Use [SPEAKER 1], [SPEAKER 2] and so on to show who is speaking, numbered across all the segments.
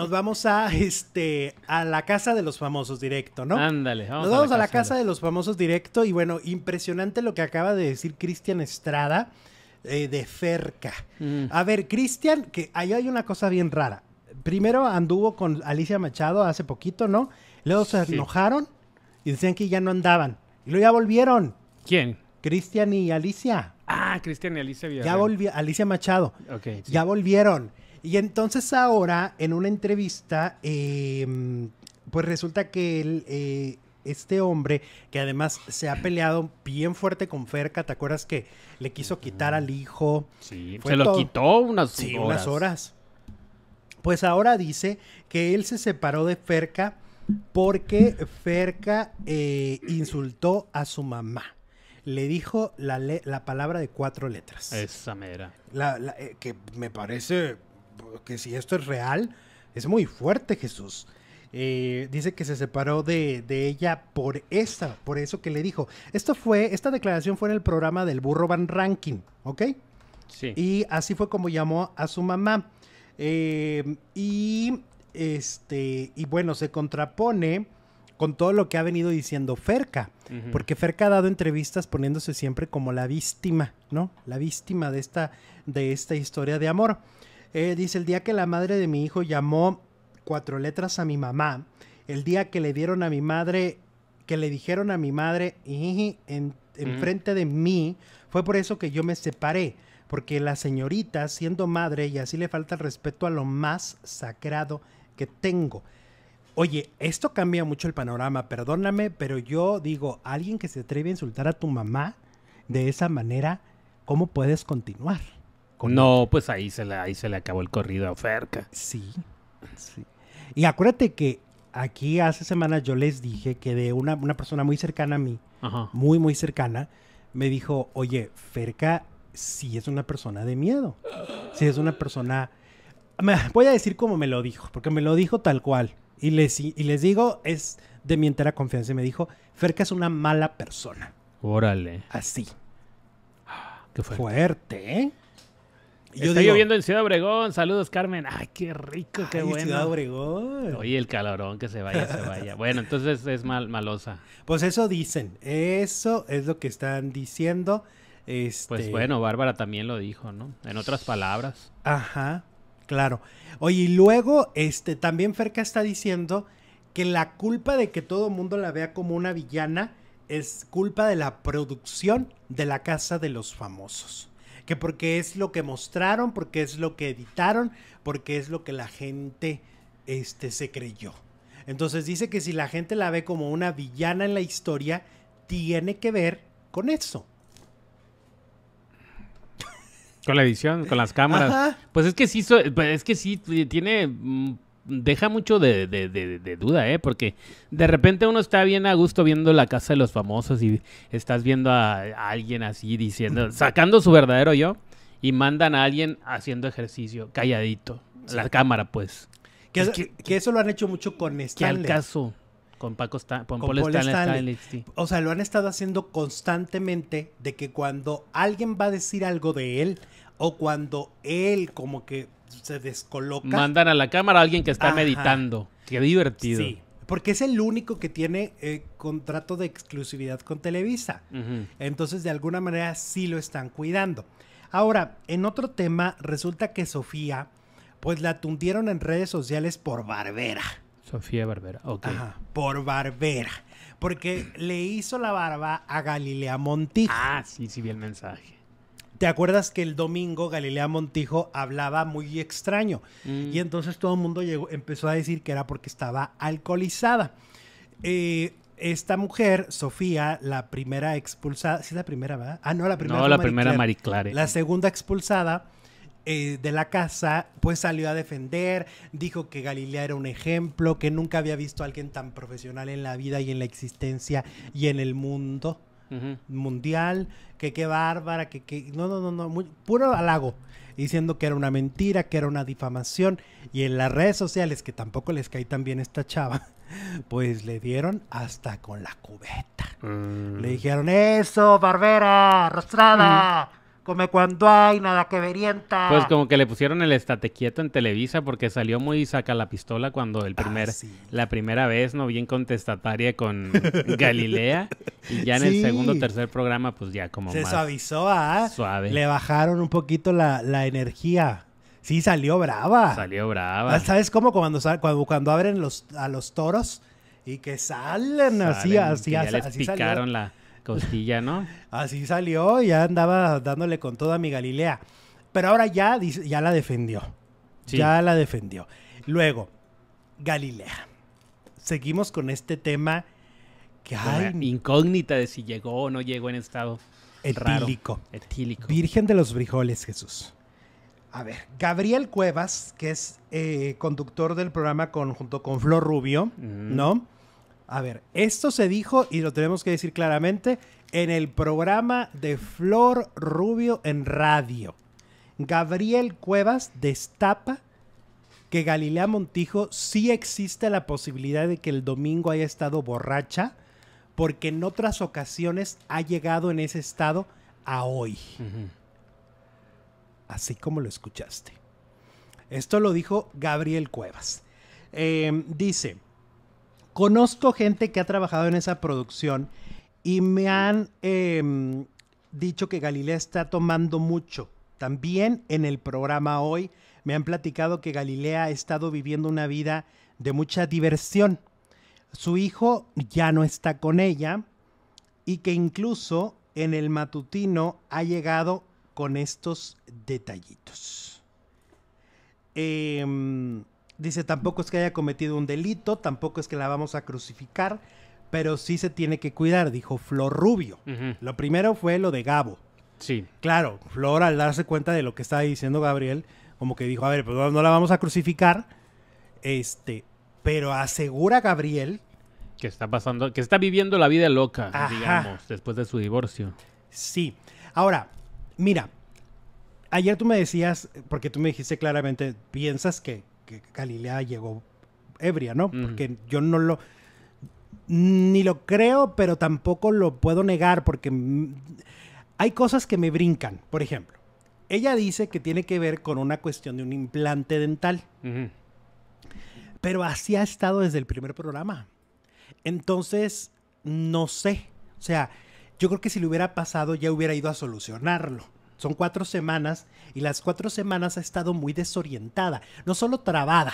[SPEAKER 1] nos vamos a, este, a la casa de los famosos directo, ¿no? Ándale, vamos. Nos vamos a la, casa, de los famosos directo y bueno, impresionante lo que acaba de decir Cristian Estrada eh, de Ferca. Mm. A ver, Cristian, que ahí hay una cosa bien rara. Primero anduvo con Alicia Machado hace poquito, ¿no? Luego se enojaron y decían que ya no andaban. Y luego ya volvieron. ¿Quién? Cristian y Alicia.
[SPEAKER 2] Ah, Cristian y Alicia Villarreal. Ya
[SPEAKER 1] volvió, Alicia Machado. Ya volvieron. Y entonces ahora, en una entrevista, em, pues resulta que eh, este hombre, que además se ha peleado bien fuerte con Ferca, ¿te acuerdas que le quiso quitar al hijo? Sí, Fue se lo quitó unas horas. unas horas. Pues ahora dice que él se separó de Ferca porque Ferca eh, insultó a su mamá le dijo la, palabra de cuatro letras. Esa mera. Eh, que me parece que si esto es real, es muy fuerte Jesús. Eh, dice que se separó de, de, ella por esta, por eso que le dijo. Esto fue, esta declaración fue en el programa del burro Van Ranking, ¿ok? Sí. Y así fue como llamó a su mamá. Eh, y este, y bueno, se contrapone con todo lo que ha venido diciendo Ferca, porque Ferca ha dado entrevistas poniéndose siempre como la víctima, ¿no? La víctima de esta, de esta historia de amor. Eh, dice, el día que la madre de mi hijo llamó cuatro letras a mi mamá, el día que le dieron a mi madre, que le dijeron a mi madre, en, frente de mí, fue por eso que yo me separé porque la señorita, siendo madre, y así le falta el respeto a lo más sagrado que tengo. Oye, esto cambia mucho el panorama, perdóname, pero yo digo, alguien que se atreve a insultar a tu mamá de esa manera, ¿cómo puedes continuar?
[SPEAKER 2] no, pues ahí se, le, ahí se le acabó el corrido a Ferca. Sí, sí.
[SPEAKER 1] Y acuérdate que aquí hace semanas yo les dije que de una, persona muy cercana a mí, muy, muy cercana, me dijo, oye, Ferca sí es una persona de miedo. Sí es una persona... Voy a decir como me lo dijo, porque me lo dijo tal cual. Y les, y les digo, es de mi entera confianza. Y me dijo, Ferca es una mala persona.
[SPEAKER 2] Órale. Así.
[SPEAKER 1] qué fuerte.
[SPEAKER 2] ¿eh? Yo Está lloviendo en Ciudad Obregón. Saludos, Carmen. Ay, qué rico, qué bueno. Ciudad
[SPEAKER 1] Obregón.
[SPEAKER 2] Oye, el calorón, que se vaya, se vaya. Bueno, entonces es mal, malosa.
[SPEAKER 1] Pues eso dicen. Eso es lo que están diciendo.
[SPEAKER 2] Este pues bueno, Bárbara también lo dijo, ¿no? En otras palabras.
[SPEAKER 1] Ajá claro. Oye, y luego, este, también Ferca está diciendo que la culpa de que todo mundo la vea como una villana es culpa de la producción de la casa de los famosos. Que porque es lo que mostraron, porque es lo que editaron, porque es lo que la gente este, se creyó. Entonces dice que si la gente la ve como una villana en la historia, tiene que ver con eso.
[SPEAKER 2] Con la edición, con las cámaras. Pues es que sí, pues es que sí, tiene mm, deja mucho de, de, duda, ¿eh? Porque de repente uno está bien a gusto viendo la casa de los famosos y estás viendo a, alguien así diciendo, sacando su verdadero yo y mandan a alguien haciendo ejercicio, calladito. La cámara, pues.
[SPEAKER 1] Que, eso lo han hecho mucho con Stanley. Que al caso. Con Paco está, con, Paul Stanley. O sea, lo han estado haciendo constantemente de que cuando alguien va a decir algo de él o cuando él como que se descoloca. Mandan a la
[SPEAKER 2] cámara a alguien que está meditando. Qué divertido. Sí,
[SPEAKER 1] porque es el único que tiene eh, contrato de exclusividad con Televisa. Entonces, de alguna manera sí lo están cuidando. Ahora, en otro tema, resulta que Sofía, pues la tundieron en redes sociales por barbera. Sofía Barbera, ok. por Barbera. Porque le hizo la barba a Galilea Montijo. Ah, sí, sí vi el mensaje. ¿Te acuerdas que el domingo Galilea Montijo hablaba muy extraño? Mm. Y entonces todo el mundo llegó, empezó a decir que era porque estaba alcoholizada. Eh, esta mujer, Sofía, la primera expulsada, sí es la primera, ¿verdad? Ah, no, la primera. No, la primera Mariclare. La segunda expulsada eh, de la casa, pues salió a defender, dijo que Galilea era un ejemplo, que nunca había visto a alguien tan profesional en la vida y en la existencia y en el mundo mundial, que qué bárbara, que, que no, no, no, no, puro halago, diciendo que era una mentira, que era una difamación, y en las redes sociales, que tampoco les caí tan bien esta chava, pues le dieron hasta con la cubeta. Mm. Le dijeron, eso, barbera, arrastrada come cuando hay, nada que verienta. Pues
[SPEAKER 2] como que le pusieron el estate quieto en Televisa porque salió muy saca la pistola cuando el ah, primer, la primera vez, no bien contestataria con Galilea. Y ya en el segundo tercer programa, pues ya como Se más
[SPEAKER 1] suavizó, ¿ah? Suave. Le bajaron un poquito la, energía. Sí, salió brava. Salió brava. Ah, ¿Sabes cómo? Cuando, cuando, cuando abren los, a los toros y que salen, así, así, así, les picaron
[SPEAKER 2] la Costilla, ¿no?
[SPEAKER 1] Así salió, ya andaba dándole con toda mi Galilea. Pero ahora ya, ya la defendió. Ya la defendió. Luego, Galilea. Seguimos con este tema que hay. Incógnita de si llegó o no llegó en estado etílico. etílico. Virgen de los Brijoles, Jesús. A ver, Gabriel Cuevas, que es eh, conductor del programa junto con Flor Rubio,
[SPEAKER 2] ¿no?
[SPEAKER 1] A ver, esto se dijo y lo tenemos que decir claramente en el programa de Flor Rubio en radio. Gabriel Cuevas destapa que Galilea Montijo sí existe la posibilidad de que el domingo haya estado borracha, porque en otras ocasiones ha llegado en ese estado a hoy. Así como lo escuchaste. Esto lo dijo Gabriel Cuevas. Em, dice, Conozco gente que ha trabajado en esa producción y me han em, dicho que Galilea está tomando mucho. También en el programa hoy me han platicado que Galilea ha estado viviendo una vida de mucha diversión. Su hijo ya no está con ella y que incluso en el matutino ha llegado con estos detallitos. Eh, Dice, tampoco es que haya cometido un delito, tampoco es que la vamos a crucificar, pero sí se tiene que cuidar, dijo Flor Rubio. Lo primero fue lo de Gabo. Sí. Claro, Flor al darse cuenta de lo que estaba diciendo Gabriel, como que dijo, a ver, pues no la vamos a crucificar,
[SPEAKER 2] este,
[SPEAKER 1] pero asegura Gabriel
[SPEAKER 2] que está pasando, que está viviendo la vida loca, digamos, después de su divorcio.
[SPEAKER 1] Sí. Ahora, mira, ayer tú me decías, porque tú me dijiste claramente, piensas que que Galilea llegó ebria, ¿no? Porque yo no lo... Ni lo creo, pero tampoco lo puedo negar porque hay cosas que me brincan. Por ejemplo, ella dice que tiene que ver con una cuestión de un implante dental. Pero así ha estado desde el primer programa. Entonces, no sé. O sea, yo creo que si le hubiera pasado ya hubiera ido a solucionarlo son cuatro semanas y las cuatro semanas ha estado muy desorientada, no solo trabada,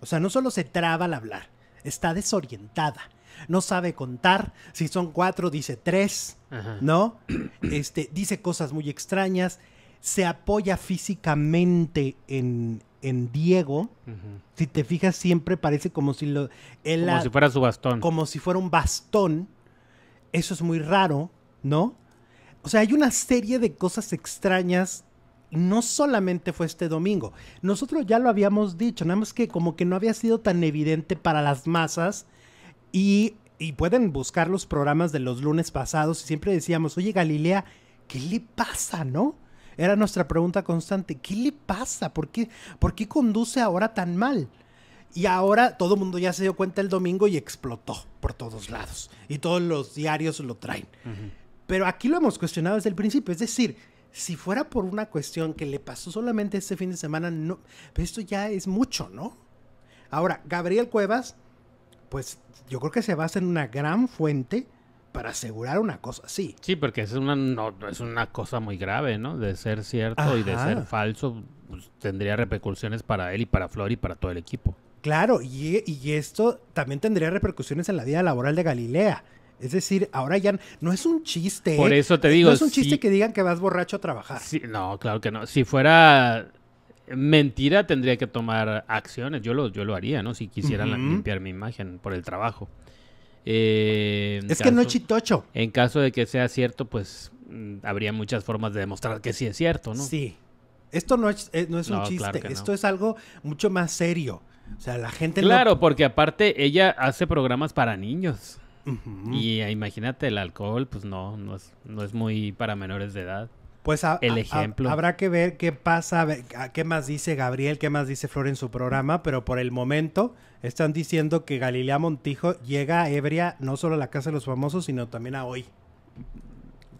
[SPEAKER 1] o sea, no solo se traba al hablar, está desorientada. No sabe contar, si son cuatro dice tres, ¿no? Este, dice cosas muy extrañas, se apoya físicamente en, Diego. Si te fijas, siempre parece como si lo. Él como si fuera su bastón. Como si fuera un bastón. Eso es muy raro, ¿no? O sea, hay una serie de cosas extrañas. No solamente fue este domingo. Nosotros ya lo habíamos dicho, nada más que como que no había sido tan evidente para las masas. Y, pueden buscar los programas de los lunes pasados. Y siempre decíamos, oye Galilea, ¿qué le pasa, no? Era nuestra pregunta constante. ¿Qué le pasa? ¿Por qué, por qué conduce ahora tan mal? Y ahora todo el mundo ya se dio cuenta el domingo y explotó por todos lados. Y todos los diarios lo traen. Pero aquí lo hemos cuestionado desde el principio. Es decir, si fuera por una cuestión que le pasó solamente este fin de semana, no, pero pues esto ya es mucho, ¿no? Ahora, Gabriel Cuevas, pues yo creo que se basa en una gran fuente para asegurar una cosa así.
[SPEAKER 2] Sí, porque es una, es una cosa muy grave, ¿no? De ser cierto y de ser falso, pues, tendría repercusiones para él y para Flor y para todo el equipo.
[SPEAKER 1] Claro, y, esto también tendría repercusiones en la vida laboral de Galilea. Es decir, ahora ya no es un chiste. Por ¿eh? eso te eh, digo. No es un chiste que digan que vas borracho a trabajar.
[SPEAKER 2] no, claro que no. Si fuera mentira, tendría que tomar acciones. Yo lo, yo lo haría, ¿no? Si quisieran limpiar mi imagen por el trabajo. Eh, es que no es chitocho. En caso de que sea cierto, pues mm, habría muchas formas de demostrar que sí es cierto, ¿no? Sí.
[SPEAKER 1] Esto no es, es un chiste. Esto es algo mucho más serio. O sea, la gente. Claro,
[SPEAKER 2] porque aparte ella hace programas para niños. Y eh, imagínate, el alcohol, pues no, no es, muy para menores de edad.
[SPEAKER 1] Pues el ejemplo. habrá que ver qué pasa, qué más dice Gabriel, qué más dice Flor en su programa, pero por el momento están diciendo que Galilea Montijo llega a ebria no solo a la Casa de los Famosos, sino también a hoy.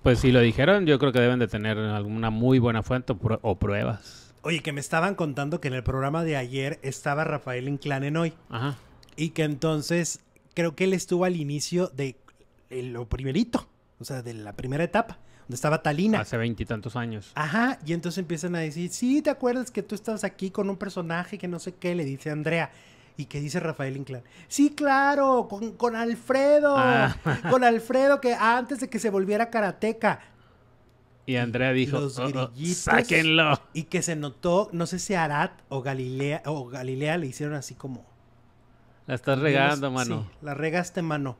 [SPEAKER 2] Pues si lo dijeron, yo creo que deben de tener alguna muy buena fuente o, o pruebas.
[SPEAKER 1] Oye, que me estaban contando que en el programa de ayer estaba Rafael Inclán en hoy. Ajá. Y que entonces creo que él estuvo al inicio de eh, lo primerito, o sea, de la primera etapa, donde estaba Talina. Hace veintitantos años. Ajá, y entonces empiezan a decir, sí, ¿te acuerdas que tú estabas aquí con un personaje que no sé qué? Le dice Andrea. ¿Y que dice Rafael Inclán? Sí, claro, con, Alfredo. Ah. Con Alfredo, que antes de que se volviera karateca. Y Andrea dijo, oh, oh, sáquenlo. Y que se notó, no sé si Arat o Galilea, o Galilea le hicieron así como,
[SPEAKER 2] la estás regando, mano.
[SPEAKER 1] la regaste, mano.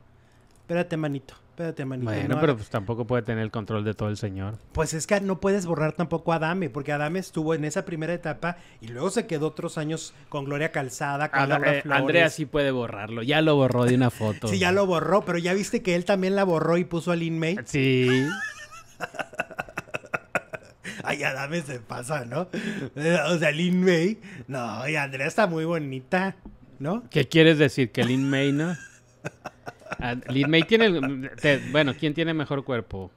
[SPEAKER 1] Espérate, manito. Espérate, manito. Bueno, pero
[SPEAKER 2] pues tampoco puede tener el control de todo el señor.
[SPEAKER 1] Pues es que no puedes borrar tampoco a Adame, porque Adame estuvo en esa primera etapa y luego se quedó otros años con Gloria Calzada, con eh, Andrea sí
[SPEAKER 2] puede borrarlo, ya lo borró de una foto. sí, ya
[SPEAKER 1] lo borró, pero ya viste que él también la borró y puso al Linmay. Sí. Ay, Adame se pasa, ¿no? O sea, Lin No, y Andrea está muy bonita. ¿no?
[SPEAKER 2] ¿Qué quieres decir? ¿Que Lin May no? Ah, Lin May tiene. bueno, ¿quién tiene mejor cuerpo?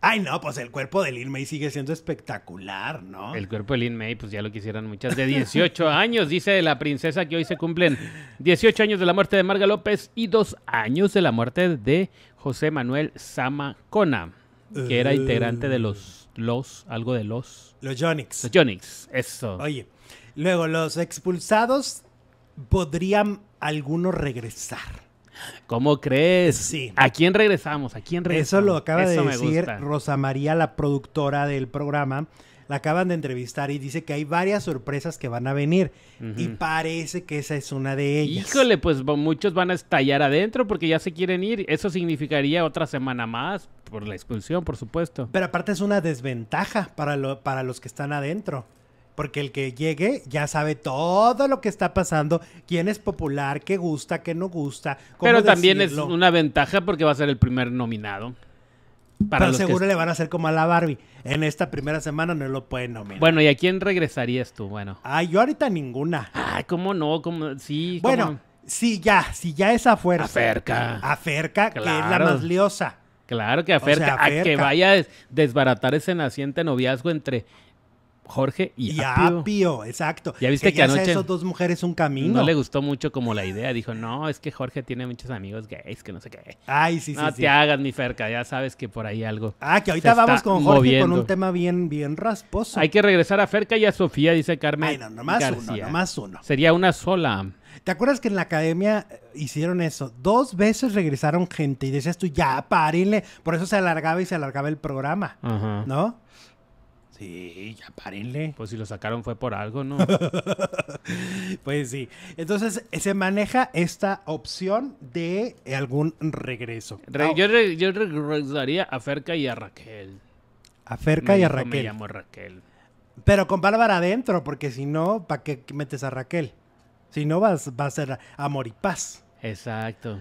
[SPEAKER 1] Ay, no, pues el cuerpo de Lin May sigue siendo espectacular, ¿no? El
[SPEAKER 2] cuerpo de Lin May, pues ya lo quisieran muchas. De 18 años, dice la princesa que hoy se cumplen 18 años de la muerte de Marga López y dos años de la muerte de José Manuel Samacona, que era integrante de los. Los, algo de los. Los
[SPEAKER 1] Jonix. Los Jonix, eso. Oye, luego los expulsados podrían algunos regresar. ¿Cómo crees? Sí. ¿A quién regresamos? ¿A quién
[SPEAKER 2] regresamos? Eso lo acaba de decir
[SPEAKER 1] Rosa María, la productora del programa. La acaban de entrevistar y dice que hay varias sorpresas que van a venir. Y parece que esa es una de ellas.
[SPEAKER 2] Híjole, pues muchos van a estallar adentro porque ya se quieren ir. Eso significaría otra semana
[SPEAKER 1] más por la expulsión, por supuesto. Pero aparte es una desventaja para, para los que están adentro porque el que llegue ya sabe todo lo que está pasando, quién es popular, qué gusta, qué no gusta. Pero también es una
[SPEAKER 2] ventaja porque va a ser el primer nominado. Para Pero seguro le
[SPEAKER 1] van a hacer como a la Barbie. En esta primera semana no lo pueden nominar.
[SPEAKER 2] Bueno, ¿y a quién regresarías tú? Bueno.
[SPEAKER 1] Ay, yo ahorita ninguna. Ay, ¿cómo no? ¿Cómo? Sí. Bueno, sí, ya, sí, ya es afuera. Aferca. Aferca, que es la más liosa.
[SPEAKER 2] Claro que acerca A que vaya a desbaratar ese naciente noviazgo entre
[SPEAKER 1] Jorge y, y Apio. exacto. Ya viste que, que anoche esos dos mujeres un camino. No le
[SPEAKER 2] gustó mucho como la idea. Dijo, no, es que Jorge tiene muchos amigos gays, que no sé qué. Ay, sí, sí. No te hagas mi Ferca, ya sabes que por ahí algo. Ah, que ahorita vamos con Jorge con un
[SPEAKER 1] tema bien, bien rasposo. Hay que
[SPEAKER 2] regresar a Ferca y a Sofía, dice Carmen. Ay, no, nomás uno, nomás uno. Sería una sola.
[SPEAKER 1] ¿Te acuerdas que en la academia eh, hicieron eso? Dos veces regresaron gente y decías tú, ya, párenle. Por eso se alargaba y se alargaba el programa, ¿no? Sí, ya párenle. Pues si lo sacaron fue por algo, ¿no? pues sí. Entonces se maneja esta opción de algún regreso. yo,
[SPEAKER 2] regresaría a Ferca y a Raquel.
[SPEAKER 1] A Ferca y a Raquel. Pero con Bárbara adentro, porque si no, ¿para qué metes a Raquel? Si no, vas, va a ser amor y paz.
[SPEAKER 2] Exacto.